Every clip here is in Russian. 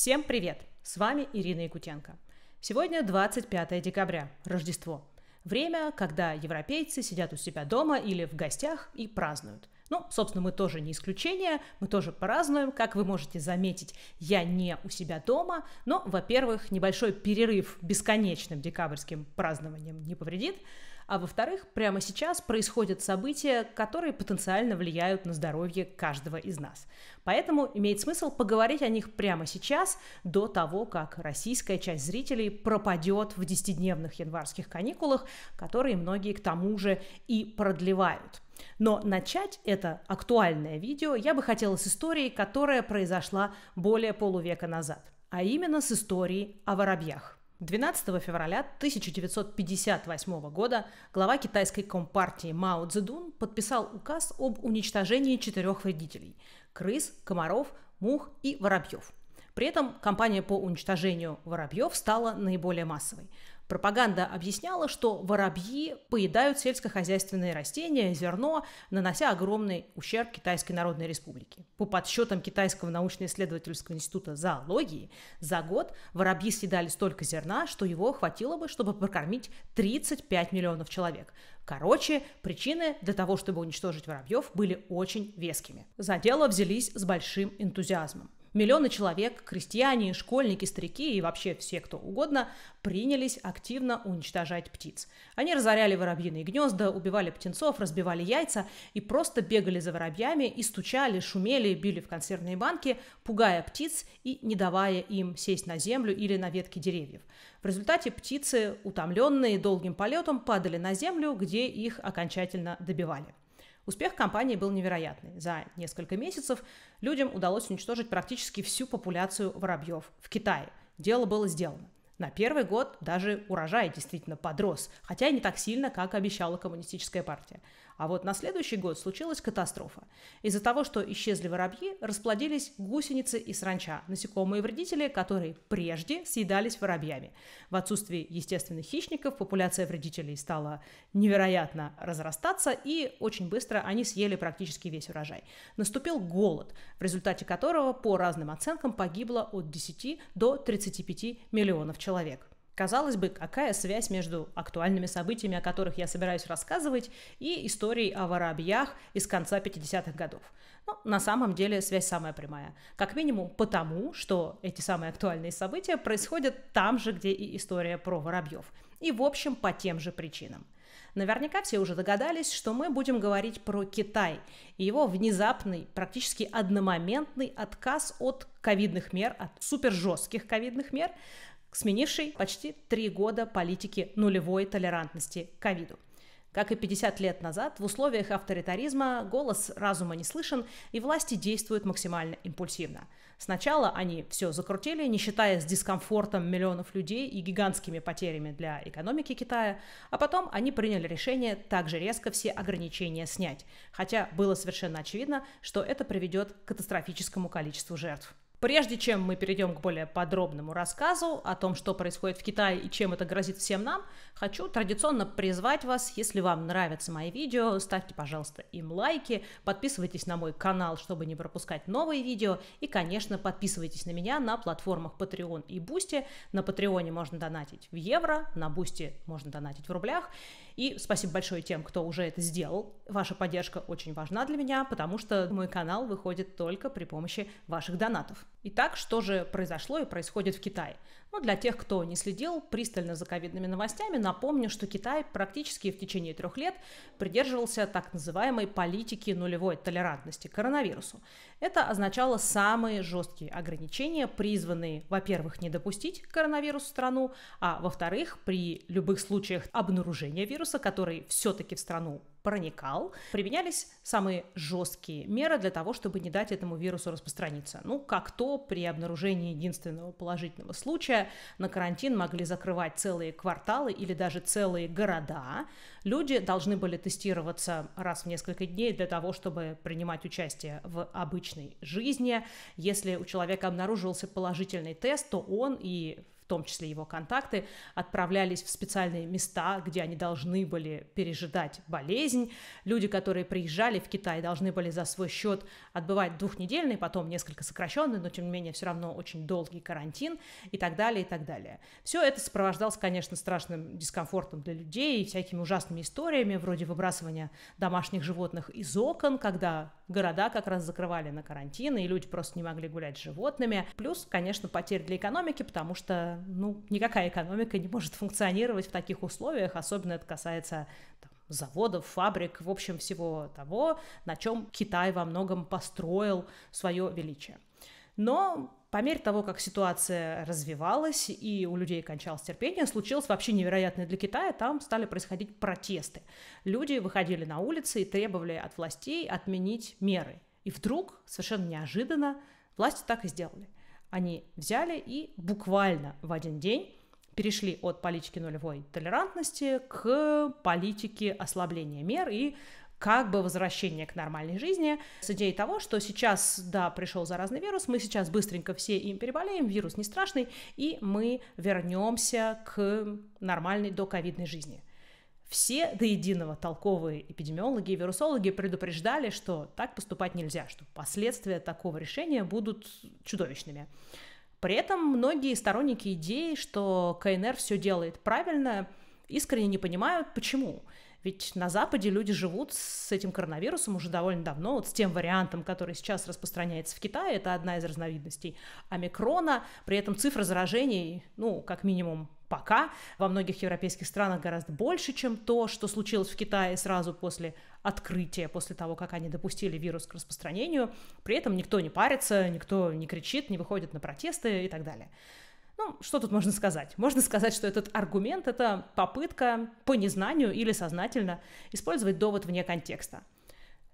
Всем привет! С вами Ирина Якутенко. Сегодня 25 декабря, Рождество. Время, когда европейцы сидят у себя дома или в гостях и празднуют – ну, собственно, мы тоже не исключение, мы тоже празднуем. Как вы можете заметить, я не у себя дома, но, во-первых, небольшой перерыв бесконечным декабрьским празднованием не повредит а во-вторых, прямо сейчас происходят события, которые потенциально влияют на здоровье каждого из нас. Поэтому имеет смысл поговорить о них прямо сейчас, до того, как российская часть зрителей пропадет в 10-дневных январских каникулах, которые многие к тому же и продлевают. Но начать это актуальное видео я бы хотела с истории, которая произошла более полувека назад, а именно с истории о воробьях. 12 февраля 1958 года глава китайской компартии Мао Цзэдун подписал указ об уничтожении четырех вредителей – крыс, комаров, мух и воробьев. При этом кампания по уничтожению воробьев стала наиболее массовой. Пропаганда объясняла, что воробьи поедают сельскохозяйственные растения, зерно, нанося огромный ущерб Китайской Народной Республике. По подсчетам Китайского научно-исследовательского института зоологии, за год воробьи съедали столько зерна, что его хватило бы, чтобы прокормить 35 миллионов человек. Короче, причины для того, чтобы уничтожить воробьев, были очень вескими. За дело взялись с большим энтузиазмом. Миллионы человек, крестьяне, школьники, старики и вообще все, кто угодно, принялись активно уничтожать птиц. Они разоряли воробьиные гнезда, убивали птенцов, разбивали яйца и просто бегали за воробьями и стучали, шумели, били в консервные банки, пугая птиц и не давая им сесть на землю или на ветки деревьев. В результате птицы, утомленные долгим полетом, падали на землю, где их окончательно добивали. Успех компании был невероятный. За несколько месяцев людям удалось уничтожить практически всю популяцию воробьев в Китае. Дело было сделано. На первый год даже урожай действительно подрос, хотя и не так сильно, как обещала коммунистическая партия. А вот на следующий год случилась катастрофа. Из-за того, что исчезли воробьи, расплодились гусеницы и сранча, насекомые-вредители, которые прежде съедались воробьями. В отсутствии естественных хищников популяция вредителей стала невероятно разрастаться, и очень быстро они съели практически весь урожай. Наступил голод, в результате которого, по разным оценкам, погибло от 10 до 35 миллионов человек. Казалось бы, какая связь между актуальными событиями, о которых я собираюсь рассказывать, и историей о воробьях из конца 50-х годов? Ну, на самом деле связь самая прямая. Как минимум потому, что эти самые актуальные события происходят там же, где и история про воробьев. И, в общем, по тем же причинам. Наверняка все уже догадались, что мы будем говорить про Китай и его внезапный, практически одномоментный отказ от ковидных мер, от супер жестких ковидных мер, сменивший почти три года политики нулевой толерантности к ковиду. Как и 50 лет назад, в условиях авторитаризма голос разума не слышен, и власти действуют максимально импульсивно. Сначала они все закрутили, не считая с дискомфортом миллионов людей и гигантскими потерями для экономики Китая, а потом они приняли решение также резко все ограничения снять, хотя было совершенно очевидно, что это приведет к катастрофическому количеству жертв. Прежде чем мы перейдем к более подробному рассказу о том, что происходит в Китае и чем это грозит всем нам, хочу традиционно призвать вас, если вам нравятся мои видео, ставьте, пожалуйста, им лайки, подписывайтесь на мой канал, чтобы не пропускать новые видео, и, конечно, подписывайтесь на меня на платформах Patreon и Boosty. На Патреоне можно донатить в евро, на Boosty можно донатить в рублях. И спасибо большое тем, кто уже это сделал. Ваша поддержка очень важна для меня, потому что мой канал выходит только при помощи ваших донатов. Итак, что же произошло и происходит в Китае? Ну для тех, кто не следил пристально за ковидными новостями, напомню, что Китай практически в течение трех лет придерживался так называемой политики нулевой толерантности к коронавирусу. Это означало самые жесткие ограничения, призванные, во-первых, не допустить коронавирус в страну, а во-вторых, при любых случаях обнаружения вируса, который все-таки в страну проникал, применялись самые жесткие меры для того, чтобы не дать этому вирусу распространиться. Ну, как то при обнаружении единственного положительного случая на карантин могли закрывать целые кварталы или даже целые города. Люди должны были тестироваться раз в несколько дней для того, чтобы принимать участие в обычной жизни. Если у человека обнаружился положительный тест, то он и том числе его контакты, отправлялись в специальные места, где они должны были пережидать болезнь. Люди, которые приезжали в Китай, должны были за свой счет отбывать двухнедельный, потом несколько сокращенный, но тем не менее все равно очень долгий карантин и так далее, и так далее. Все это сопровождалось, конечно, страшным дискомфортом для людей, и всякими ужасными историями, вроде выбрасывания домашних животных из окон, когда города как раз закрывали на карантин, и люди просто не могли гулять с животными. Плюс, конечно, потерь для экономики, потому что, ну, никакая экономика не может функционировать в таких условиях, особенно это касается там, заводов, фабрик, в общем, всего того, на чем Китай во многом построил свое величие. Но по мере того, как ситуация развивалась и у людей кончалось терпение, случилось вообще невероятное для Китая, там стали происходить протесты. Люди выходили на улицы и требовали от властей отменить меры. И вдруг, совершенно неожиданно, власти так и сделали. Они взяли и буквально в один день перешли от политики нулевой толерантности к политике ослабления мер и как бы возвращение к нормальной жизни с идеей того, что сейчас, да, пришел заразный вирус, мы сейчас быстренько все им переболеем, вирус не страшный, и мы вернемся к нормальной доковидной жизни. Все до единого толковые эпидемиологи и вирусологи предупреждали, что так поступать нельзя, что последствия такого решения будут чудовищными. При этом многие сторонники идеи, что КНР все делает правильно, искренне не понимают, почему. Ведь на Западе люди живут с этим коронавирусом уже довольно давно, вот с тем вариантом, который сейчас распространяется в Китае, это одна из разновидностей омикрона, при этом цифра заражений, ну, как минимум, пока во многих европейских странах гораздо больше, чем то, что случилось в Китае сразу после открытия, после того, как они допустили вирус к распространению. При этом никто не парится, никто не кричит, не выходит на протесты и так далее. Ну, что тут можно сказать? Можно сказать, что этот аргумент — это попытка по незнанию или сознательно использовать довод вне контекста.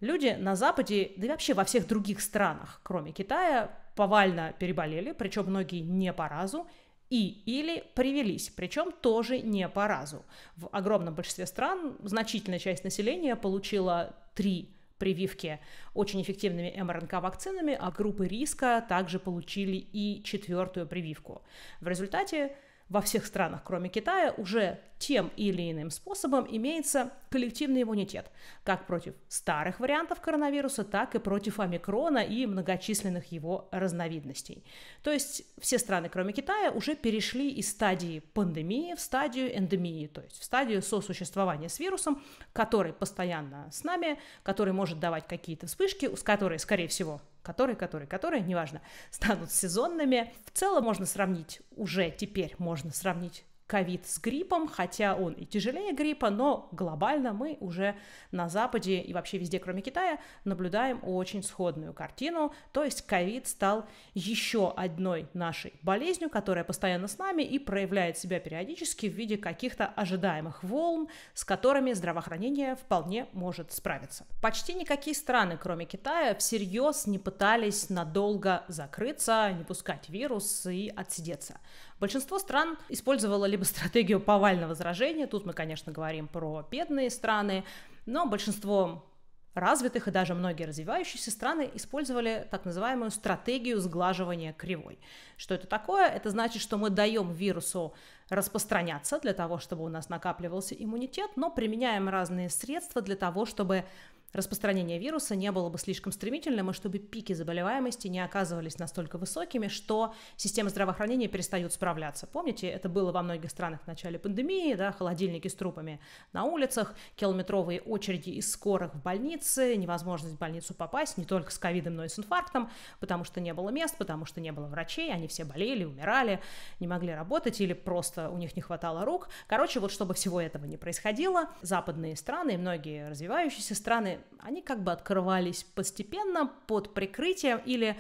Люди на Западе, да и вообще во всех других странах, кроме Китая, повально переболели, причем многие не по разу, и или привелись, причем тоже не по разу. В огромном большинстве стран значительная часть населения получила три прививки очень эффективными МРНК-вакцинами, а группы риска также получили и четвертую прививку. В результате во всех странах, кроме Китая, уже тем или иным способом имеется коллективный иммунитет, как против старых вариантов коронавируса, так и против омикрона и многочисленных его разновидностей. То есть все страны, кроме Китая, уже перешли из стадии пандемии в стадию эндемии, то есть в стадию сосуществования с вирусом, который постоянно с нами, который может давать какие-то вспышки, с которой, скорее всего, которые, которые, которые, неважно, станут сезонными. В целом можно сравнить, уже теперь можно сравнить ковид с гриппом, хотя он и тяжелее гриппа, но глобально мы уже на Западе и вообще везде, кроме Китая, наблюдаем очень сходную картину. То есть ковид стал еще одной нашей болезнью, которая постоянно с нами и проявляет себя периодически в виде каких-то ожидаемых волн, с которыми здравоохранение вполне может справиться. Почти никакие страны, кроме Китая, всерьез не пытались надолго закрыться, не пускать вирус и отсидеться. Большинство стран использовало либо стратегию повального заражения, тут мы, конечно, говорим про бедные страны, но большинство развитых и даже многие развивающиеся страны использовали так называемую стратегию сглаживания кривой. Что это такое? Это значит, что мы даем вирусу распространяться для того, чтобы у нас накапливался иммунитет, но применяем разные средства для того, чтобы распространение вируса не было бы слишком стремительным, и чтобы пики заболеваемости не оказывались настолько высокими, что системы здравоохранения перестают справляться. Помните, это было во многих странах в начале пандемии, да, холодильники с трупами на улицах, километровые очереди из скорых в больнице, невозможность в больницу попасть не только с ковидом, но и с инфарктом, потому что не было мест, потому что не было врачей, они все болели, умирали, не могли работать или просто у них не хватало рук. Короче, вот чтобы всего этого не происходило, западные страны и многие развивающиеся страны они как бы открывались постепенно под прикрытием или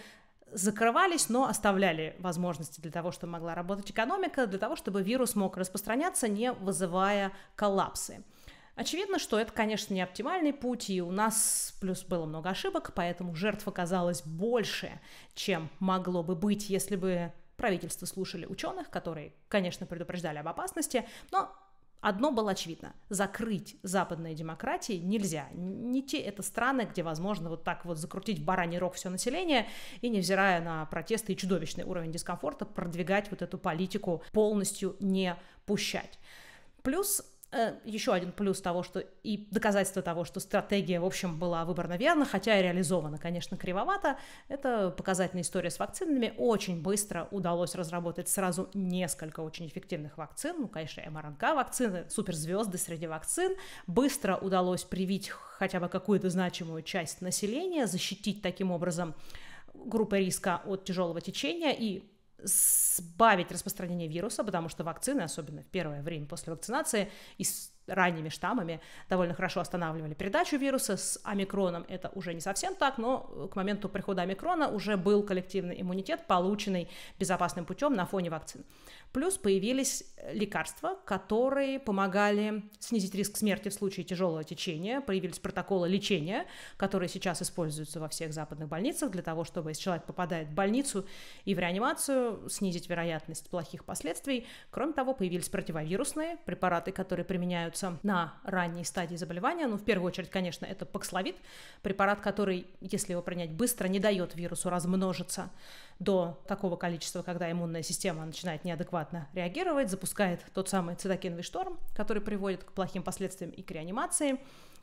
закрывались, но оставляли возможности для того, чтобы могла работать экономика, для того, чтобы вирус мог распространяться, не вызывая коллапсы. Очевидно, что это, конечно, не оптимальный путь, и у нас плюс было много ошибок, поэтому жертв оказалось больше, чем могло бы быть, если бы правительство слушали ученых, которые, конечно, предупреждали об опасности, но Одно было очевидно. Закрыть западные демократии нельзя. Не те это страны, где возможно вот так вот закрутить в бараний рог все население и, невзирая на протесты и чудовищный уровень дискомфорта, продвигать вот эту политику полностью не пущать. Плюс Э, еще один плюс того, что и доказательство того, что стратегия, в общем, была выбрана верно, хотя и реализована, конечно, кривовато, это показательная история с вакцинами. Очень быстро удалось разработать сразу несколько очень эффективных вакцин, ну, конечно, МРНК-вакцины, суперзвезды среди вакцин. Быстро удалось привить хотя бы какую-то значимую часть населения, защитить таким образом группы риска от тяжелого течения и сбавить распространение вируса, потому что вакцины, особенно в первое время после вакцинации, из ранними штаммами довольно хорошо останавливали передачу вируса. С омикроном это уже не совсем так, но к моменту прихода омикрона уже был коллективный иммунитет, полученный безопасным путем на фоне вакцин. Плюс появились лекарства, которые помогали снизить риск смерти в случае тяжелого течения. Появились протоколы лечения, которые сейчас используются во всех западных больницах для того, чтобы если человек попадает в больницу и в реанимацию, снизить вероятность плохих последствий. Кроме того, появились противовирусные препараты, которые применяют применяются на ранней стадии заболевания. Ну, в первую очередь, конечно, это паксловид, препарат, который, если его принять быстро, не дает вирусу размножиться до такого количества, когда иммунная система начинает неадекватно реагировать, запускает тот самый цитокиновый шторм, который приводит к плохим последствиям и к реанимации.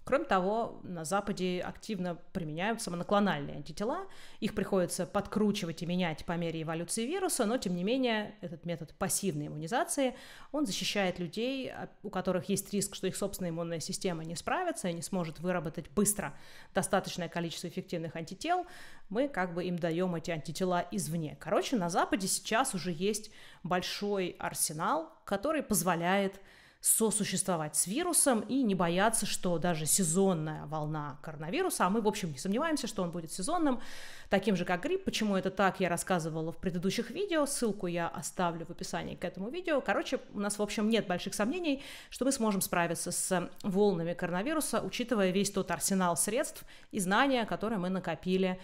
Кроме того, на Западе активно применяются моноклональные антитела. Их приходится подкручивать и менять по мере эволюции вируса, но, тем не менее, этот метод пассивной иммунизации, он защищает людей, а, у которых есть риск, что их собственная иммунная система не справится и не сможет выработать быстро достаточное количество эффективных антител. Мы как бы им даем эти антитела извне. Короче, на Западе сейчас уже есть большой арсенал, который позволяет сосуществовать с вирусом и не бояться, что даже сезонная волна коронавируса, а мы, в общем, не сомневаемся, что он будет сезонным, таким же, как грипп. Почему это так, я рассказывала в предыдущих видео, ссылку я оставлю в описании к этому видео. Короче, у нас, в общем, нет больших сомнений, что мы сможем справиться с волнами коронавируса, учитывая весь тот арсенал средств и знания, которые мы накопили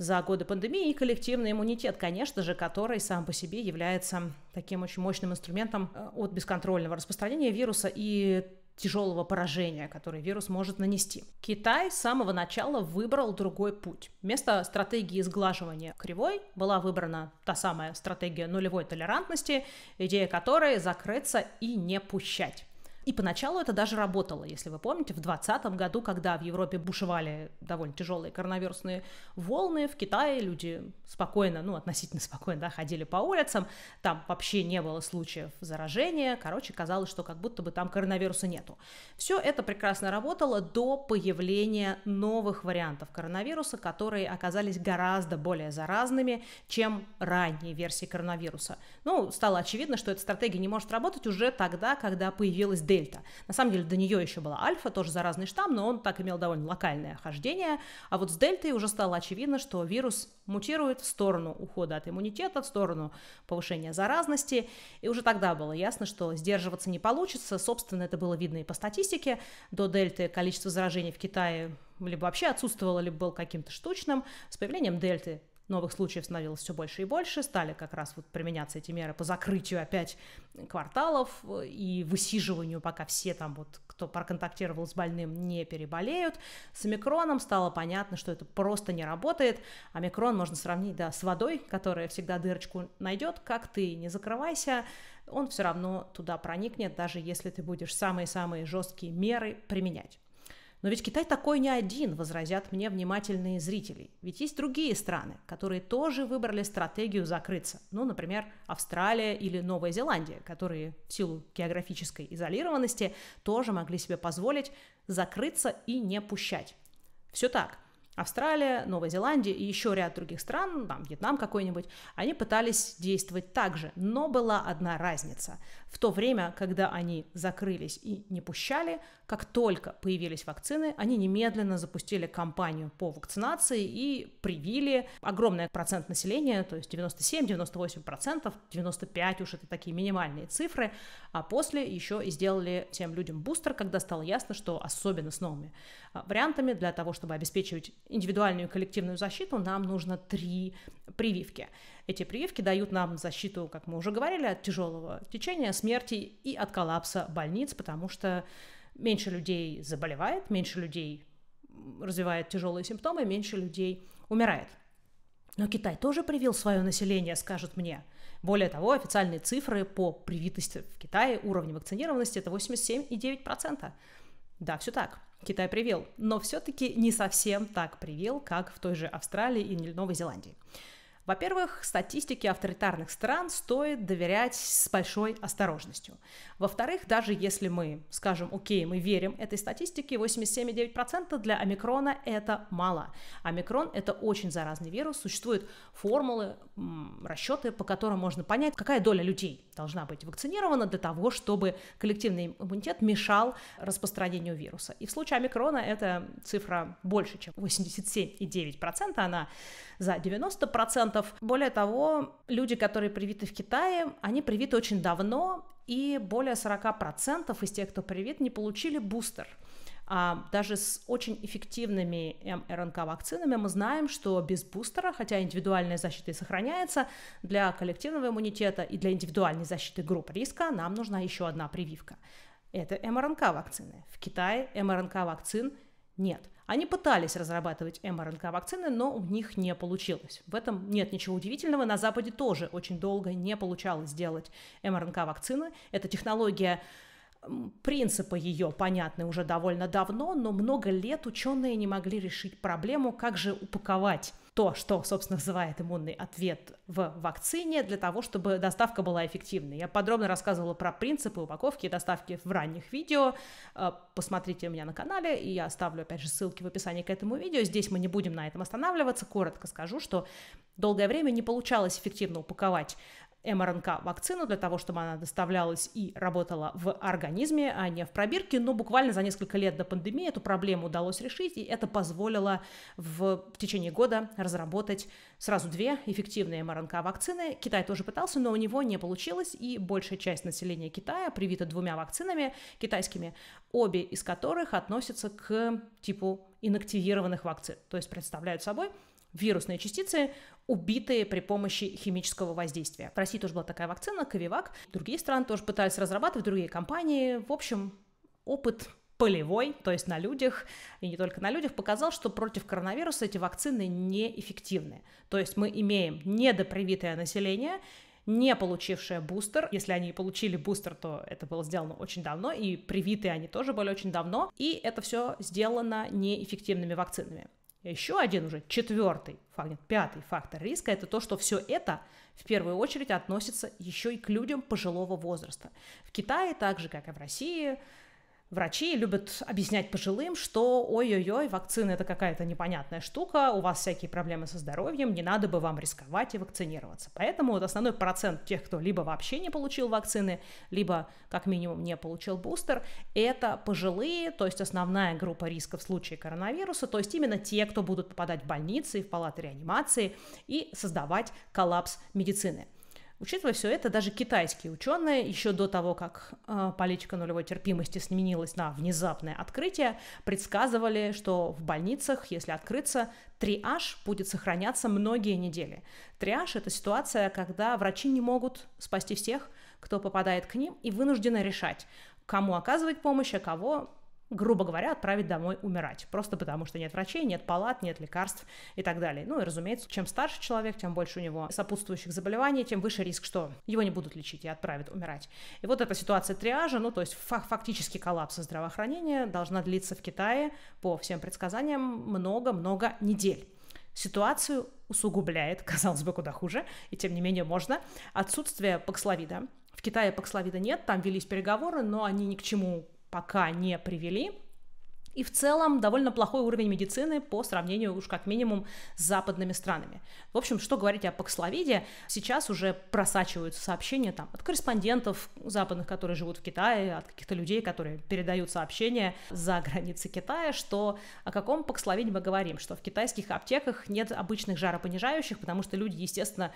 за годы пандемии и коллективный иммунитет, конечно же, который сам по себе является таким очень мощным инструментом э, от бесконтрольного распространения вируса и тяжелого поражения, который вирус может нанести. Китай с самого начала выбрал другой путь. Вместо стратегии сглаживания кривой была выбрана та самая стратегия нулевой толерантности, идея которой закрыться и не пущать. И поначалу это даже работало, если вы помните, в 2020 году, когда в Европе бушевали довольно тяжелые коронавирусные волны, в Китае люди спокойно, ну, относительно спокойно, да, ходили по улицам, там вообще не было случаев заражения, короче, казалось, что как будто бы там коронавируса нету. Все это прекрасно работало до появления новых вариантов коронавируса, которые оказались гораздо более заразными, чем ранние версии коронавируса. Ну, стало очевидно, что эта стратегия не может работать уже тогда, когда появилась дельта. На самом деле до нее еще была альфа, тоже заразный штамм, но он так имел довольно локальное хождение. А вот с дельтой уже стало очевидно, что вирус мутирует в сторону ухода от иммунитета, в сторону повышения заразности. И уже тогда было ясно, что сдерживаться не получится. Собственно, это было видно и по статистике. До дельты количество заражений в Китае либо вообще отсутствовало, либо был каким-то штучным. С появлением дельты новых случаев становилось все больше и больше, стали как раз вот применяться эти меры по закрытию опять кварталов и высиживанию, пока все там вот, кто проконтактировал с больным, не переболеют. С омикроном стало понятно, что это просто не работает. Омикрон можно сравнить, да, с водой, которая всегда дырочку найдет, как ты не закрывайся, он все равно туда проникнет, даже если ты будешь самые-самые жесткие меры применять. Но ведь Китай такой не один, возразят мне внимательные зрители. Ведь есть другие страны, которые тоже выбрали стратегию закрыться. Ну, например, Австралия или Новая Зеландия, которые в силу географической изолированности тоже могли себе позволить закрыться и не пущать. Все так. Австралия, Новая Зеландия и еще ряд других стран, там Вьетнам какой-нибудь, они пытались действовать так же, но была одна разница. В то время, когда они закрылись и не пущали, как только появились вакцины, они немедленно запустили кампанию по вакцинации и привили огромный процент населения, то есть 97-98%, 95 уж это такие минимальные цифры, а после еще и сделали тем людям бустер, когда стало ясно, что особенно с новыми а, вариантами для того, чтобы обеспечивать индивидуальную и коллективную защиту, нам нужно три прививки. Эти прививки дают нам защиту, как мы уже говорили, от тяжелого течения, смерти и от коллапса больниц, потому что меньше людей заболевает, меньше людей развивает тяжелые симптомы, меньше людей умирает. Но Китай тоже привил свое население, скажут мне. Более того, официальные цифры по привитости в Китае, уровню вакцинированности это 87,9%. Да, все так. Китай привил, но все-таки не совсем так привил, как в той же Австралии и Новой Зеландии. Во-первых, статистике авторитарных стран стоит доверять с большой осторожностью. Во-вторых, даже если мы скажем, окей, мы верим этой статистике, 87,9% для омикрона это мало. Омикрон это очень заразный вирус, существуют формулы, расчеты, по которым можно понять, какая доля людей должна быть вакцинирована для того, чтобы коллективный иммунитет мешал распространению вируса. И в случае омикрона эта цифра больше, чем 87,9%, она за 90%, 100%. Более того, люди, которые привиты в Китае, они привиты очень давно, и более 40% из тех, кто привит, не получили бустер. А даже с очень эффективными МРНК-вакцинами мы знаем, что без бустера, хотя индивидуальная защита и сохраняется, для коллективного иммунитета и для индивидуальной защиты групп риска нам нужна еще одна прививка. Это МРНК-вакцины. В Китае МРНК-вакцин нет – они пытались разрабатывать мРНК-вакцины, эм но у них не получилось. В этом нет ничего удивительного. На Западе тоже очень долго не получалось сделать мРНК-вакцины. Эм Эта технология Принципы ее понятны уже довольно давно, но много лет ученые не могли решить проблему, как же упаковать то, что, собственно, называет иммунный ответ в вакцине, для того, чтобы доставка была эффективной. Я подробно рассказывала про принципы упаковки и доставки в ранних видео. Э, посмотрите у меня на канале, и я оставлю, опять же, ссылки в описании к этому видео. Здесь мы не будем на этом останавливаться. Коротко скажу, что долгое время не получалось эффективно упаковать МРНК-вакцину для того, чтобы она доставлялась и работала в организме, а не в пробирке. Но буквально за несколько лет до пандемии эту проблему удалось решить, и это позволило в, течение года разработать сразу две эффективные МРНК-вакцины. Китай тоже пытался, но у него не получилось, и большая часть населения Китая привита двумя вакцинами китайскими, обе из которых относятся к типу инактивированных вакцин, то есть представляют собой вирусные частицы, убитые при помощи химического воздействия. В России тоже была такая вакцина, Ковивак. Другие страны тоже пытались разрабатывать, другие компании. В общем, опыт полевой, то есть на людях, и не только на людях, показал, что против коронавируса эти вакцины неэффективны. То есть мы имеем недопривитое население, не получившее бустер. Если они получили бустер, то это было сделано очень давно, и привитые они тоже были очень давно, и это все сделано неэффективными вакцинами. Еще один уже, четвертый, фактор, пятый фактор риска – это то, что все это в первую очередь относится еще и к людям пожилого возраста. В Китае, так же как и в России, Врачи любят объяснять пожилым, что ой-ой-ой, вакцина это какая-то непонятная штука, у вас всякие проблемы со здоровьем, не надо бы вам рисковать и вакцинироваться. Поэтому вот основной процент тех, кто либо вообще не получил вакцины, либо как минимум не получил бустер, это пожилые, то есть основная группа риска в случае коронавируса, то есть именно те, кто будут попадать в больницы в палаты реанимации и создавать коллапс медицины. Учитывая все это, даже китайские ученые еще до того, как э, политика нулевой терпимости сменилась на внезапное открытие, предсказывали, что в больницах, если открыться, триаж будет сохраняться многие недели. Триаж — это ситуация, когда врачи не могут спасти всех, кто попадает к ним, и вынуждены решать, кому оказывать помощь, а кого грубо говоря, отправить домой умирать, просто потому что нет врачей, нет палат, нет лекарств и так далее. Ну и, разумеется, чем старше человек, тем больше у него сопутствующих заболеваний, тем выше риск, что его не будут лечить и отправят умирать. И вот эта ситуация триажа, ну то есть фактически коллапс здравоохранения должна длиться в Китае по всем предсказаниям много-много недель. Ситуацию усугубляет, казалось бы, куда хуже, и тем не менее можно, отсутствие паксловида. В Китае паксловида нет, там велись переговоры, но они ни к чему пока не привели. И в целом довольно плохой уровень медицины по сравнению уж как минимум с западными странами. В общем, что говорить о Паксловиде, сейчас уже просачиваются сообщения там от корреспондентов западных, которые живут в Китае, от каких-то людей, которые передают сообщения за границы Китая, что о каком Паксловиде мы говорим, что в китайских аптеках нет обычных жаропонижающих, потому что люди, естественно,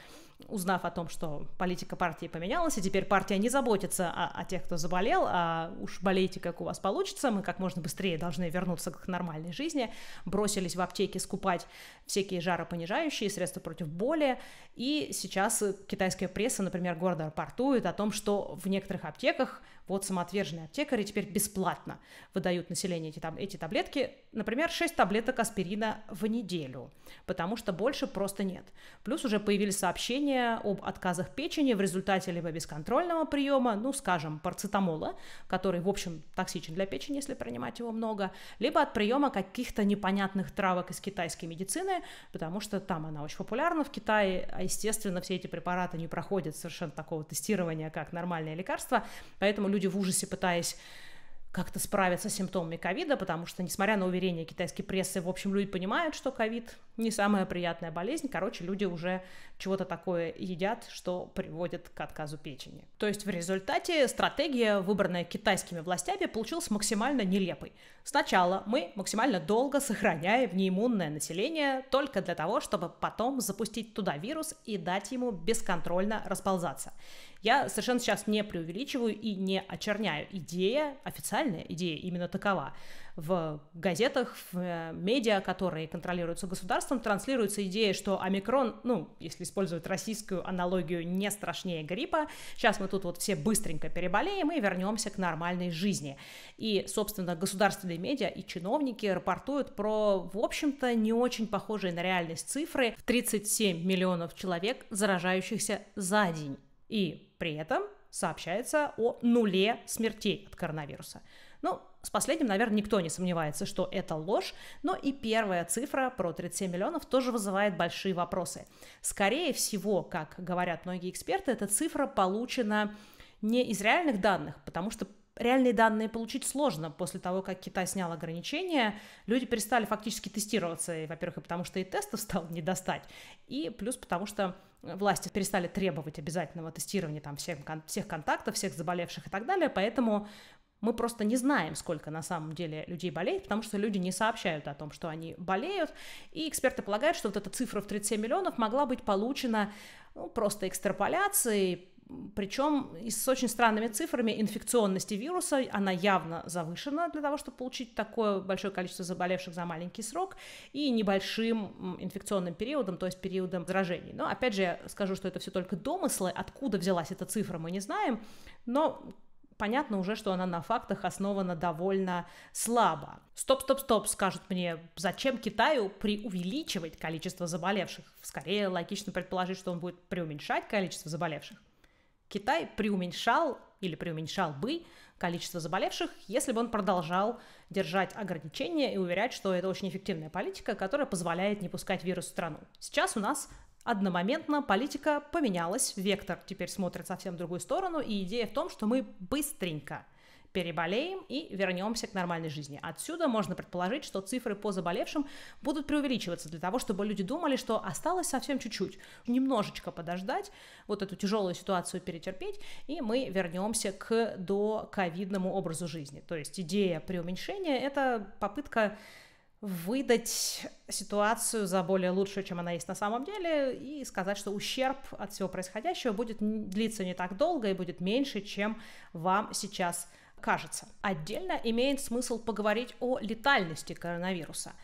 узнав о том, что политика партии поменялась, и теперь партия не заботится о, о тех, кто заболел, а уж болейте, как у вас получится, мы как можно быстрее должны вернуться к нормальной жизни, бросились в аптеки скупать всякие жаропонижающие, средства против боли, и сейчас китайская пресса, например, гордо рапортует о том, что в некоторых аптеках вот самоотверженные аптекари теперь бесплатно выдают населению эти, там, эти таблетки, например, 6 таблеток аспирина в неделю, потому что больше просто нет. Плюс уже появились сообщения об отказах печени в результате либо бесконтрольного приема, ну, скажем, парцетамола, который, в общем, токсичен для печени, если принимать его много, либо от приема каких-то непонятных травок из китайской медицины, потому что там она очень популярна в Китае, а, естественно, все эти препараты не проходят совершенно такого тестирования, как нормальные лекарства, поэтому люди в ужасе, пытаясь как-то справиться с симптомами ковида, потому что, несмотря на уверения китайской прессы, в общем, люди понимают, что ковид не самая приятная болезнь. Короче, люди уже чего-то такое едят, что приводит к отказу печени. То есть в результате стратегия, выбранная китайскими властями, получилась максимально нелепой. Сначала мы максимально долго сохраняем неиммунное население только для того, чтобы потом запустить туда вирус и дать ему бесконтрольно расползаться. Я совершенно сейчас не преувеличиваю и не очерняю. Идея, официальная идея именно такова в газетах, в э, медиа, которые контролируются государством, транслируется идея, что омикрон, ну, если использовать российскую аналогию, не страшнее гриппа. Сейчас мы тут вот все быстренько переболеем и вернемся к нормальной жизни. И, собственно, государственные медиа и чиновники рапортуют про, в общем-то, не очень похожие на реальность цифры в 37 миллионов человек, заражающихся за день. И при этом сообщается о нуле смертей от коронавируса. Ну, с последним, наверное, никто не сомневается, что это ложь, но и первая цифра про 37 миллионов тоже вызывает большие вопросы. Скорее всего, как говорят многие эксперты, эта цифра получена не из реальных данных, потому что реальные данные получить сложно. После того, как Китай снял ограничения, люди перестали фактически тестироваться, и, во-первых, и потому что и тестов стало не достать, и плюс потому что власти перестали требовать обязательного тестирования там, всех, всех контактов, всех заболевших и так далее, поэтому мы просто не знаем, сколько на самом деле людей болеет, потому что люди не сообщают о том, что они болеют, и эксперты полагают, что вот эта цифра в 37 миллионов могла быть получена ну, просто экстраполяцией, причем с очень странными цифрами инфекционности вируса, она явно завышена для того, чтобы получить такое большое количество заболевших за маленький срок и небольшим инфекционным периодом, то есть периодом заражений. Но опять же, я скажу, что это все только домыслы, откуда взялась эта цифра, мы не знаем, но понятно уже, что она на фактах основана довольно слабо. Стоп, стоп, стоп, скажут мне, зачем Китаю преувеличивать количество заболевших? Скорее логично предположить, что он будет преуменьшать количество заболевших. Китай преуменьшал или преуменьшал бы количество заболевших, если бы он продолжал держать ограничения и уверять, что это очень эффективная политика, которая позволяет не пускать вирус в страну. Сейчас у нас Одномоментно политика поменялась, вектор теперь смотрит совсем в другую сторону, и идея в том, что мы быстренько переболеем и вернемся к нормальной жизни. Отсюда можно предположить, что цифры по заболевшим будут преувеличиваться для того, чтобы люди думали, что осталось совсем чуть-чуть, немножечко подождать, вот эту тяжелую ситуацию перетерпеть, и мы вернемся к доковидному образу жизни. То есть идея преуменьшения – это попытка выдать ситуацию за более лучшую, чем она есть на самом деле, и сказать, что ущерб от всего происходящего будет длиться не так долго и будет меньше, чем вам сейчас кажется. Отдельно имеет смысл поговорить о летальности коронавируса –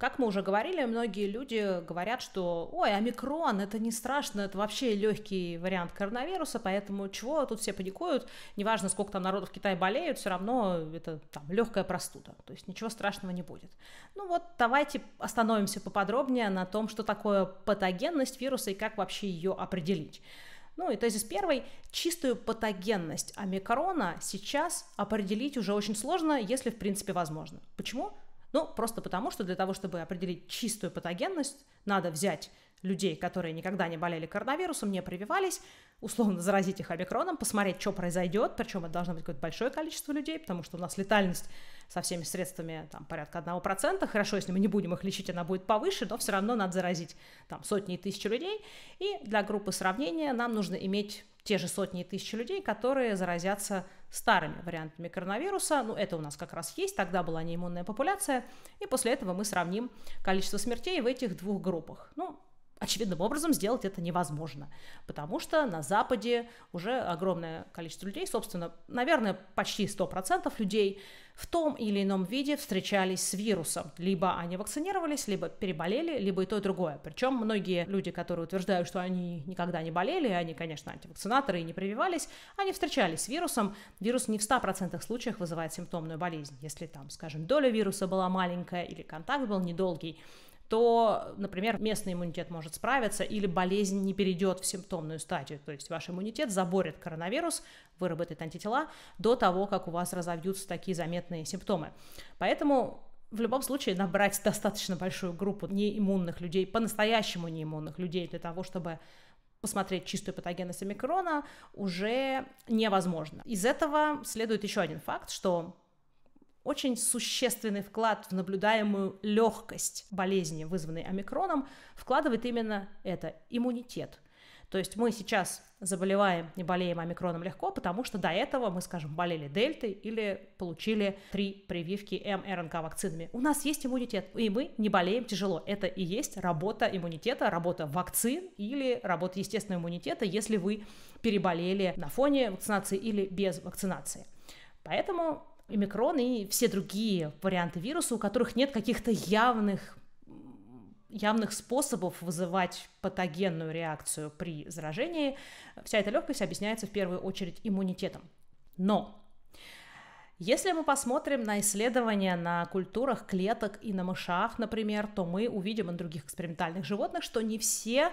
как мы уже говорили, многие люди говорят, что «Ой, омикрон, это не страшно, это вообще легкий вариант коронавируса, поэтому чего тут все паникуют, неважно, сколько там народу в Китае болеют, все равно это там легкая простуда, то есть ничего страшного не будет». Ну вот давайте остановимся поподробнее на том, что такое патогенность вируса и как вообще ее определить. Ну и тезис первый. Чистую патогенность омикрона сейчас определить уже очень сложно, если в принципе возможно. Почему? Ну, просто потому, что для того, чтобы определить чистую патогенность, надо взять людей, которые никогда не болели коронавирусом, не прививались, условно заразить их омикроном, посмотреть, что произойдет, причем это должно быть какое-то большое количество людей, потому что у нас летальность со всеми средствами там, порядка 1%, хорошо, если мы не будем их лечить, она будет повыше, но все равно надо заразить там, сотни и тысячи людей, и для группы сравнения нам нужно иметь те же сотни и тысячи людей, которые заразятся старыми вариантами коронавируса. Ну, это у нас как раз есть, тогда была неиммунная популяция, и после этого мы сравним количество смертей в этих двух группах. Ну, очевидным образом сделать это невозможно, потому что на Западе уже огромное количество людей, собственно, наверное, почти 100% людей в том или ином виде встречались с вирусом. Либо они вакцинировались, либо переболели, либо и то, и другое. Причем многие люди, которые утверждают, что они никогда не болели, они, конечно, антивакцинаторы и не прививались, они встречались с вирусом. Вирус не в 100% случаях вызывает симптомную болезнь. Если там, скажем, доля вируса была маленькая или контакт был недолгий, то, например, местный иммунитет может справиться или болезнь не перейдет в симптомную стадию. То есть ваш иммунитет заборет коронавирус, выработает антитела до того, как у вас разовьются такие заметные симптомы. Поэтому в любом случае набрать достаточно большую группу неиммунных людей, по-настоящему неиммунных людей для того, чтобы посмотреть чистую патогенность омикрона уже невозможно. Из этого следует еще один факт, что очень существенный вклад в наблюдаемую легкость болезни, вызванной омикроном, вкладывает именно это – иммунитет. То есть мы сейчас заболеваем и болеем омикроном легко, потому что до этого мы, скажем, болели дельтой или получили три прививки МРНК вакцинами. У нас есть иммунитет, и мы не болеем тяжело. Это и есть работа иммунитета, работа вакцин или работа естественного иммунитета, если вы переболели на фоне вакцинации или без вакцинации. Поэтому омикрон и все другие варианты вируса, у которых нет каких-то явных явных способов вызывать патогенную реакцию при заражении. Вся эта легкость объясняется в первую очередь иммунитетом. Но если мы посмотрим на исследования на культурах клеток и на мышах, например, то мы увидим и на других экспериментальных животных, что не все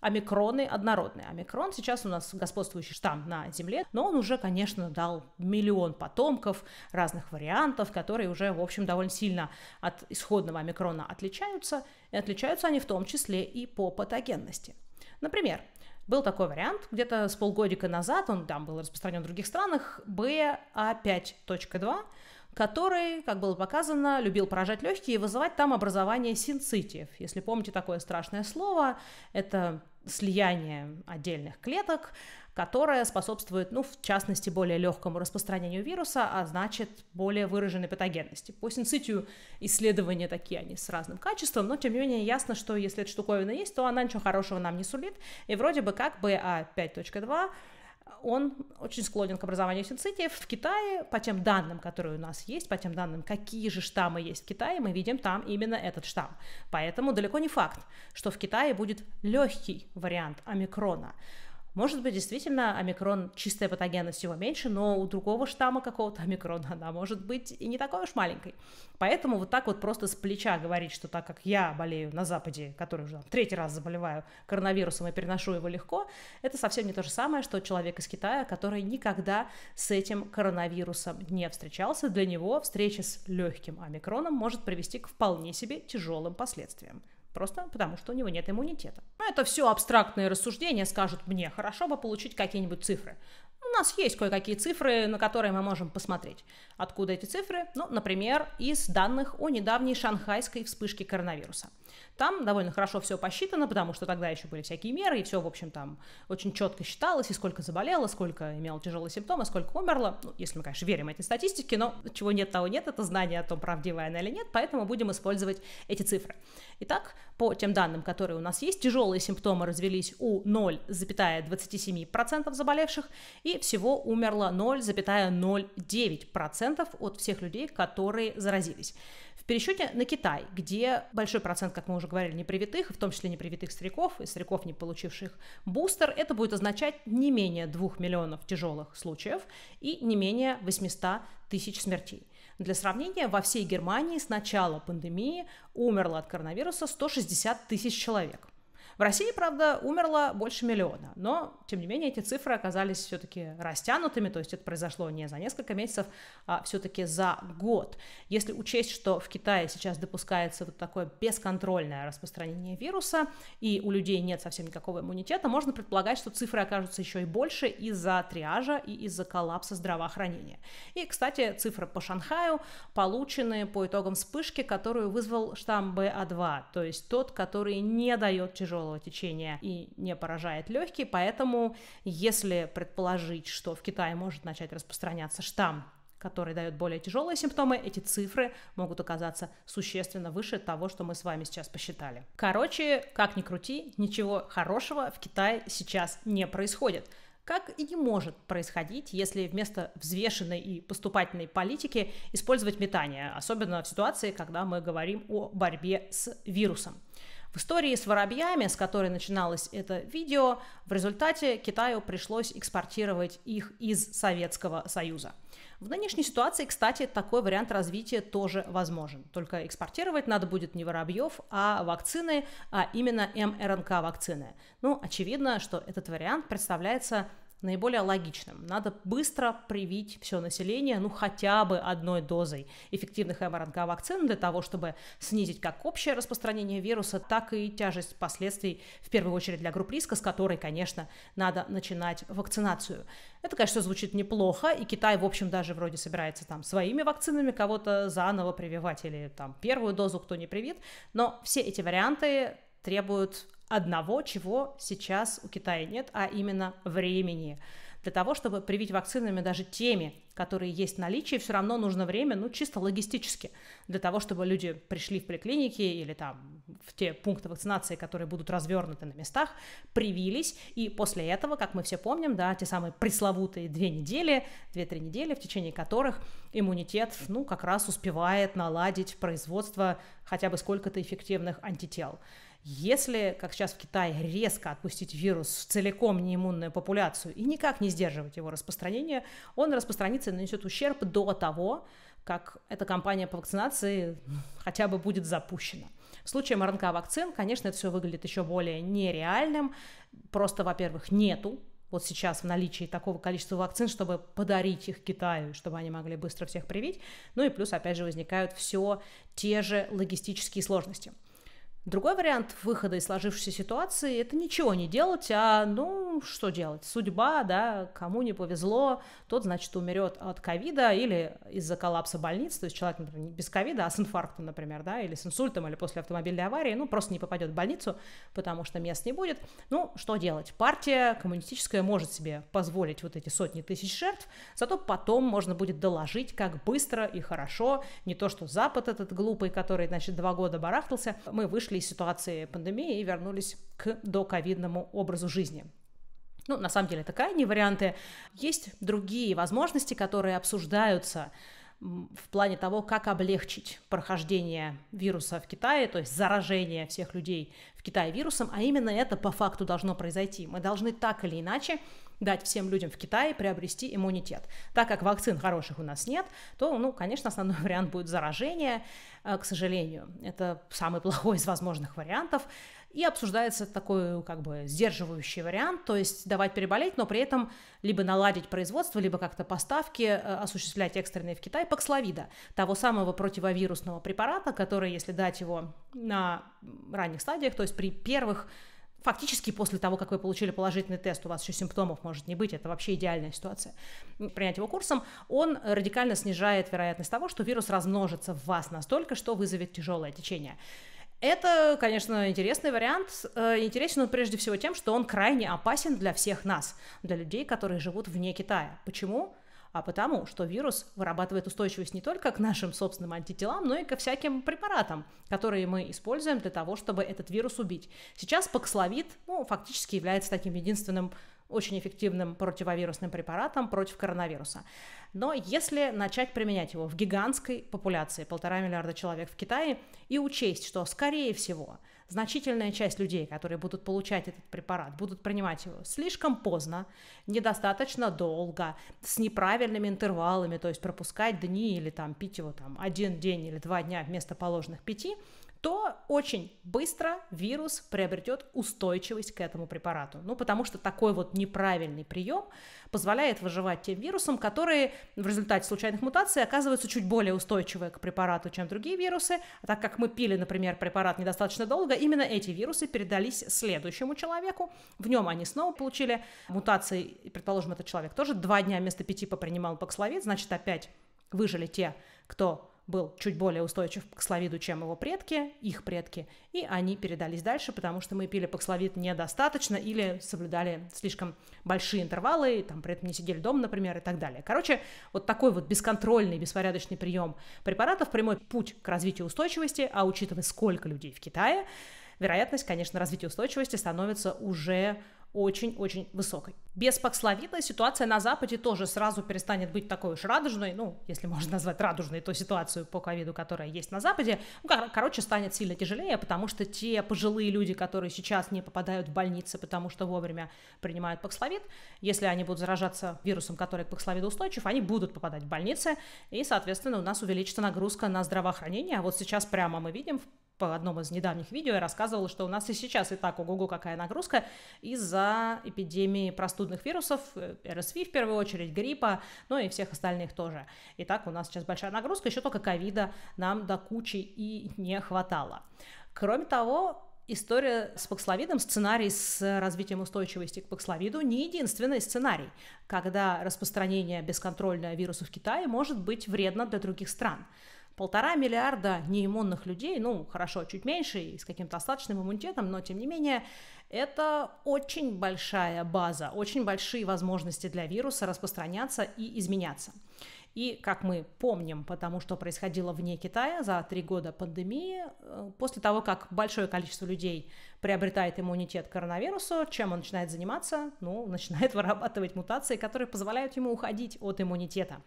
Омикроны однородные. Омикрон сейчас у нас господствующий штамм на Земле, но он уже, конечно, дал миллион потомков разных вариантов, которые уже, в общем, довольно сильно от исходного омикрона отличаются. И отличаются они в том числе и по патогенности. Например, был такой вариант, где-то с полгодика назад, он там был распространен в других странах, BA5.2, а который, как было показано, любил поражать легкие и вызывать там образование синцитиев. Если помните такое страшное слово, это слияние отдельных клеток, которое способствует, ну, в частности, более легкому распространению вируса, а значит, более выраженной патогенности. По синцитию исследования такие они с разным качеством, но, тем не менее, ясно, что если эта штуковина есть, то она ничего хорошего нам не сулит, и вроде бы как BA5.2 а он очень склонен к образованию синцитиев. В Китае, по тем данным, которые у нас есть, по тем данным, какие же штаммы есть в Китае, мы видим там именно этот штамм. Поэтому далеко не факт, что в Китае будет легкий вариант омикрона. Может быть, действительно, омикрон чистая патогенность его меньше, но у другого штамма какого-то омикрона она может быть и не такой уж маленькой. Поэтому вот так вот просто с плеча говорить, что так как я болею на Западе, который уже там, третий раз заболеваю коронавирусом и переношу его легко, это совсем не то же самое, что человек из Китая, который никогда с этим коронавирусом не встречался. Для него встреча с легким омикроном может привести к вполне себе тяжелым последствиям. Просто потому, что у него нет иммунитета. Ну, это все абстрактные рассуждения, скажут мне, хорошо бы получить какие-нибудь цифры. У нас есть кое-какие цифры, на которые мы можем посмотреть. Откуда эти цифры? Ну, например, из данных о недавней шанхайской вспышке коронавируса. Там довольно хорошо все посчитано, потому что тогда еще были всякие меры, и все, в общем, там очень четко считалось, и сколько заболело, сколько имело тяжелые симптомы, сколько умерло. Ну, если мы, конечно, верим этой статистике, но чего нет, того нет, это знание о том, правдивая она или нет, поэтому будем использовать эти цифры. Итак, по тем данным, которые у нас есть, тяжелые симптомы развелись у 0,27% заболевших и всего умерло 0,09% от всех людей, которые заразились. В пересчете на Китай, где большой процент, как мы уже говорили, непривитых, в том числе непривитых стариков и стариков, не получивших бустер, это будет означать не менее 2 миллионов тяжелых случаев и не менее 800 тысяч смертей. Для сравнения, во всей Германии с начала пандемии умерло от коронавируса 160 тысяч человек. В России, правда, умерло больше миллиона, но, тем не менее, эти цифры оказались все-таки растянутыми, то есть это произошло не за несколько месяцев, а все-таки за год. Если учесть, что в Китае сейчас допускается вот такое бесконтрольное распространение вируса, и у людей нет совсем никакого иммунитета, можно предполагать, что цифры окажутся еще и больше из-за триажа и из-за коллапса здравоохранения. И, кстати, цифры по Шанхаю получены по итогам вспышки, которую вызвал штамм BA2, а то есть тот, который не дает тяжелого тяжелого течения и не поражает легкие, поэтому если предположить, что в Китае может начать распространяться штамм, который дает более тяжелые симптомы, эти цифры могут оказаться существенно выше того, что мы с вами сейчас посчитали. Короче, как ни крути, ничего хорошего в Китае сейчас не происходит как и не может происходить, если вместо взвешенной и поступательной политики использовать метание, особенно в ситуации, когда мы говорим о борьбе с вирусом. В истории с воробьями, с которой начиналось это видео, в результате Китаю пришлось экспортировать их из Советского Союза. В нынешней ситуации, кстати, такой вариант развития тоже возможен. Только экспортировать надо будет не воробьев, а вакцины, а именно мРНК-вакцины. Ну, очевидно, что этот вариант представляется наиболее логичным. Надо быстро привить все население, ну хотя бы одной дозой эффективных МРНК-вакцин для того, чтобы снизить как общее распространение вируса, так и тяжесть последствий, в первую очередь для групп риска, с которой, конечно, надо начинать вакцинацию. Это, конечно, звучит неплохо, и Китай, в общем, даже вроде собирается там своими вакцинами кого-то заново прививать или там первую дозу кто не привит, но все эти варианты требуют одного, чего сейчас у Китая нет, а именно времени. Для того, чтобы привить вакцинами даже теми, которые есть в наличии, все равно нужно время, ну, чисто логистически, для того, чтобы люди пришли в поликлиники или там в те пункты вакцинации, которые будут развернуты на местах, привились, и после этого, как мы все помним, да, те самые пресловутые две недели, две-три недели, в течение которых иммунитет, ну, как раз успевает наладить производство хотя бы сколько-то эффективных антител. Если, как сейчас в Китае, резко отпустить вирус в целиком неиммунную популяцию и никак не сдерживать его распространение, он распространится и нанесет ущерб до того, как эта кампания по вакцинации ну, хотя бы будет запущена. В случае МРНК-вакцин, конечно, это все выглядит еще более нереальным. Просто, во-первых, нету вот сейчас в наличии такого количества вакцин, чтобы подарить их Китаю, чтобы они могли быстро всех привить. Ну и плюс, опять же, возникают все те же логистические сложности. Другой вариант выхода из сложившейся ситуации – это ничего не делать, а ну что делать? Судьба, да, кому не повезло, тот, значит, умрет от ковида или из-за коллапса больницы, то есть человек, например, не без ковида, а с инфарктом, например, да, или с инсультом, или после автомобильной аварии, ну просто не попадет в больницу, потому что мест не будет. Ну что делать? Партия коммунистическая может себе позволить вот эти сотни тысяч жертв, зато потом можно будет доложить, как быстро и хорошо, не то что Запад этот глупый, который, значит, два года барахтался, мы вышли вышли из ситуации пандемии и вернулись к доковидному образу жизни. Ну, на самом деле, это крайние варианты. Есть другие возможности, которые обсуждаются в плане того, как облегчить прохождение вируса в Китае, то есть заражение всех людей в Китае вирусом, а именно это по факту должно произойти. Мы должны так или иначе дать всем людям в Китае приобрести иммунитет. Так как вакцин хороших у нас нет, то, ну, конечно, основной вариант будет заражение, э, к сожалению. Это самый плохой из возможных вариантов. И обсуждается такой как бы сдерживающий вариант, то есть давать переболеть, но при этом либо наладить производство, либо как-то поставки, э, осуществлять экстренные в Китай Паксловида, того самого противовирусного препарата, который, если дать его на ранних стадиях, то есть при первых Фактически после того, как вы получили положительный тест, у вас еще симптомов может не быть, это вообще идеальная ситуация. Принять его курсом, он радикально снижает вероятность того, что вирус размножится в вас настолько, что вызовет тяжелое течение. Это, конечно, интересный вариант. Э, интересен он прежде всего тем, что он крайне опасен для всех нас, для людей, которые живут вне Китая. Почему? а потому, что вирус вырабатывает устойчивость не только к нашим собственным антителам, но и ко всяким препаратам, которые мы используем для того, чтобы этот вирус убить. Сейчас паксловид ну, фактически является таким единственным очень эффективным противовирусным препаратом против коронавируса. Но если начать применять его в гигантской популяции, полтора миллиарда человек в Китае, и учесть, что, скорее всего, значительная часть людей, которые будут получать этот препарат, будут принимать его слишком поздно, недостаточно долго, с неправильными интервалами, то есть пропускать дни или там пить его там один день или два дня вместо положенных пяти – то очень быстро вирус приобретет устойчивость к этому препарату. Ну, потому что такой вот неправильный прием позволяет выживать тем вирусам, которые в результате случайных мутаций оказываются чуть более устойчивы к препарату, чем другие вирусы. А так как мы пили, например, препарат недостаточно долго, именно эти вирусы передались следующему человеку. В нем они снова получили мутации, предположим, этот человек тоже два дня вместо пяти попринимал паксловид, значит, опять выжили те, кто был чуть более устойчив к паксловиду, чем его предки, их предки, и они передались дальше, потому что мы пили паксловид недостаточно или соблюдали слишком большие интервалы, и там при этом не сидели дома, например, и так далее. Короче, вот такой вот бесконтрольный, беспорядочный прием препаратов прямой путь к развитию устойчивости, а учитывая, сколько людей в Китае, вероятность, конечно, развития устойчивости становится уже очень-очень высокой. Без Паксловита ситуация на Западе тоже сразу перестанет быть такой уж радужной, ну, если можно назвать радужной ту ситуацию по ковиду, которая есть на Западе, ну, кор- короче, станет сильно тяжелее, потому что те пожилые люди, которые сейчас не попадают в больницы, потому что вовремя принимают Паксловид, если они будут заражаться вирусом, который к Паксловиду устойчив, они будут попадать в больницы, и, соответственно, у нас увеличится нагрузка на здравоохранение, а вот сейчас прямо мы видим по одному из недавних видео я рассказывала, что у нас и сейчас и так ого-го какая нагрузка из-за эпидемии простудных вирусов, э, РСВ в первую очередь, гриппа, ну и всех остальных тоже. И так у нас сейчас большая нагрузка, еще только ковида нам до кучи и не хватало. Кроме того, история с паксловидом, сценарий с развитием устойчивости к паксловиду не единственный сценарий, когда распространение бесконтрольное вирусов в Китае может быть вредно для других стран полтора миллиарда неиммунных людей, ну, хорошо, чуть меньше и с каким-то остаточным иммунитетом, но тем не менее, это очень большая база, очень большие возможности для вируса распространяться и изменяться. И, как мы помним, потому что происходило вне Китая за три года пандемии, э, после того, как большое количество людей приобретает иммунитет к коронавирусу, чем он начинает заниматься? Ну, начинает вырабатывать мутации, которые позволяют ему уходить от иммунитета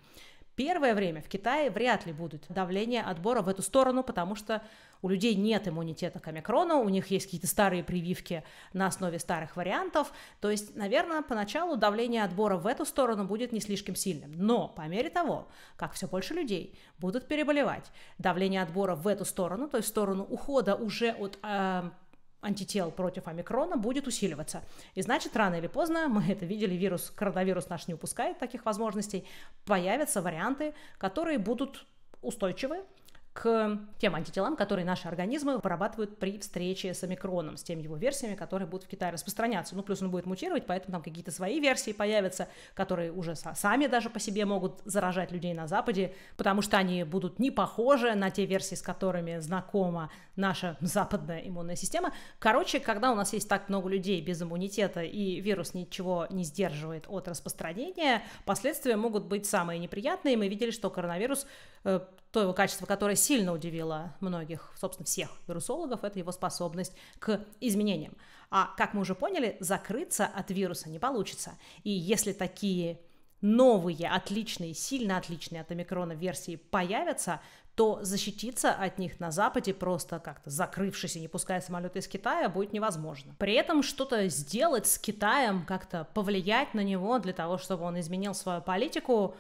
первое время в Китае вряд ли будет давление отбора в эту сторону, потому что у людей нет иммунитета к омикрону, у них есть какие-то старые прививки на основе старых вариантов. То есть, наверное, поначалу давление отбора в эту сторону будет не слишком сильным. Но по мере того, как все больше людей будут переболевать, давление отбора в эту сторону, то есть в сторону ухода уже от э, антител против омикрона будет усиливаться. И значит, рано или поздно, мы это видели, вирус, коронавирус наш не упускает таких возможностей, появятся варианты, которые будут устойчивы, тем антителам, которые наши организмы вырабатывают при встрече с омикроном, с тем его версиями, которые будут в Китае распространяться. Ну, плюс он будет мутировать, поэтому там какие-то свои версии появятся, которые уже сами даже по себе могут заражать людей на Западе, потому что они будут не похожи на те версии, с которыми знакома наша западная иммунная система. Короче, когда у нас есть так много людей без иммунитета и вирус ничего не сдерживает от распространения, последствия могут быть самые неприятные. Мы видели, что коронавирус э, то его качество, которое сильно удивило многих, собственно, всех вирусологов, это его способность к изменениям. А, как мы уже поняли, закрыться от вируса не получится. И если такие новые, отличные, сильно отличные от омикрона версии появятся, то защититься от них на Западе, просто как-то закрывшись и не пуская самолеты из Китая, будет невозможно. При этом что-то сделать с Китаем, как-то повлиять на него для того, чтобы он изменил свою политику,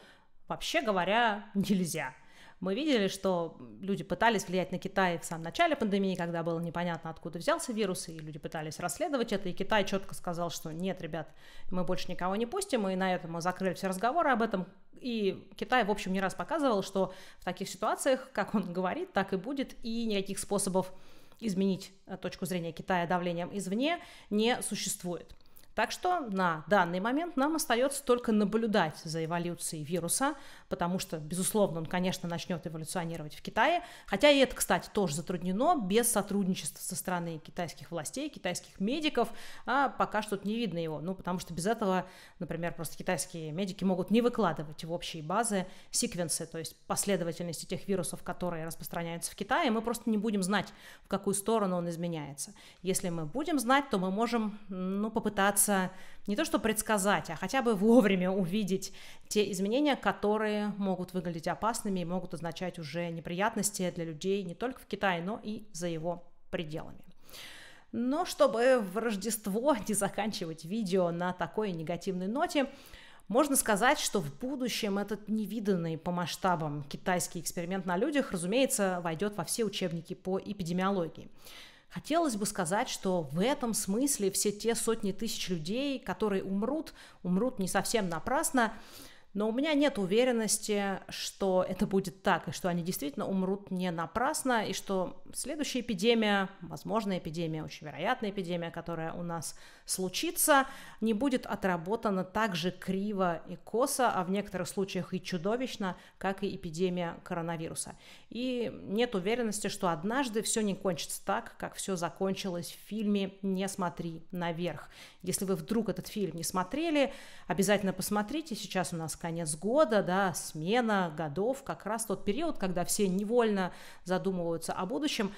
вообще говоря, нельзя. Мы видели, что люди пытались влиять на Китай в самом начале пандемии, когда было непонятно, откуда взялся вирус, и люди пытались расследовать это, и Китай четко сказал, что нет, ребят, мы больше никого не пустим, и на этом мы закрыли все разговоры об этом. И Китай, в общем, не раз показывал, что в таких ситуациях, как он говорит, так и будет, и никаких способов изменить э, точку зрения Китая давлением извне не существует. Так что на данный момент нам остается только наблюдать за эволюцией вируса, потому что, безусловно, он, конечно, начнет эволюционировать в Китае, хотя и это, кстати, тоже затруднено без сотрудничества со стороны китайских властей, китайских медиков, а пока что не видно его, ну, потому что без этого, например, просто китайские медики могут не выкладывать в общие базы секвенсы, то есть последовательности тех вирусов, которые распространяются в Китае, мы просто не будем знать, в какую сторону он изменяется. Если мы будем знать, то мы можем, ну, попытаться стараться не то что предсказать, а хотя бы вовремя увидеть те изменения, которые могут выглядеть опасными и могут означать уже неприятности для людей не только в Китае, но и за его пределами. Но чтобы в Рождество не заканчивать видео на такой негативной ноте, можно сказать, что в будущем этот невиданный по масштабам китайский эксперимент на людях, разумеется, войдет во все учебники по эпидемиологии. Хотелось бы сказать, что в этом смысле все те сотни тысяч людей, которые умрут, умрут не совсем напрасно, но у меня нет уверенности, что это будет так, и что они действительно умрут не напрасно, и что следующая эпидемия, возможная эпидемия, очень вероятная эпидемия, которая у нас случится, не будет отработана так же криво и косо, а в некоторых случаях и чудовищно, как и эпидемия коронавируса. И нет уверенности, что однажды все не кончится так, как все закончилось в фильме «Не смотри наверх». Если вы вдруг этот фильм не смотрели, обязательно посмотрите. Сейчас у нас конец года, да, смена годов, как раз тот период, когда все невольно задумываются о будущем.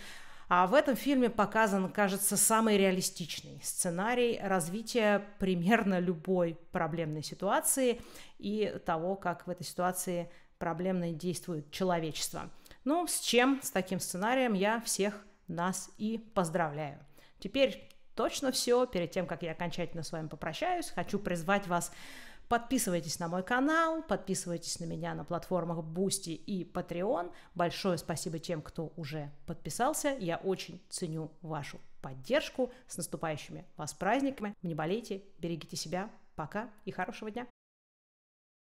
А в этом фильме показан, кажется, самый реалистичный сценарий развития примерно любой проблемной ситуации и того, как в этой ситуации проблемно действует человечество. Ну, с чем, с таким сценарием я всех нас и поздравляю. Теперь точно все. Перед тем, как я окончательно с вами попрощаюсь, хочу призвать вас Подписывайтесь на мой канал, подписывайтесь на меня на платформах Boosty и Patreon. Большое спасибо тем, кто уже подписался. Я очень ценю вашу поддержку. С наступающими вас праздниками. Не болейте, берегите себя. Пока и хорошего дня.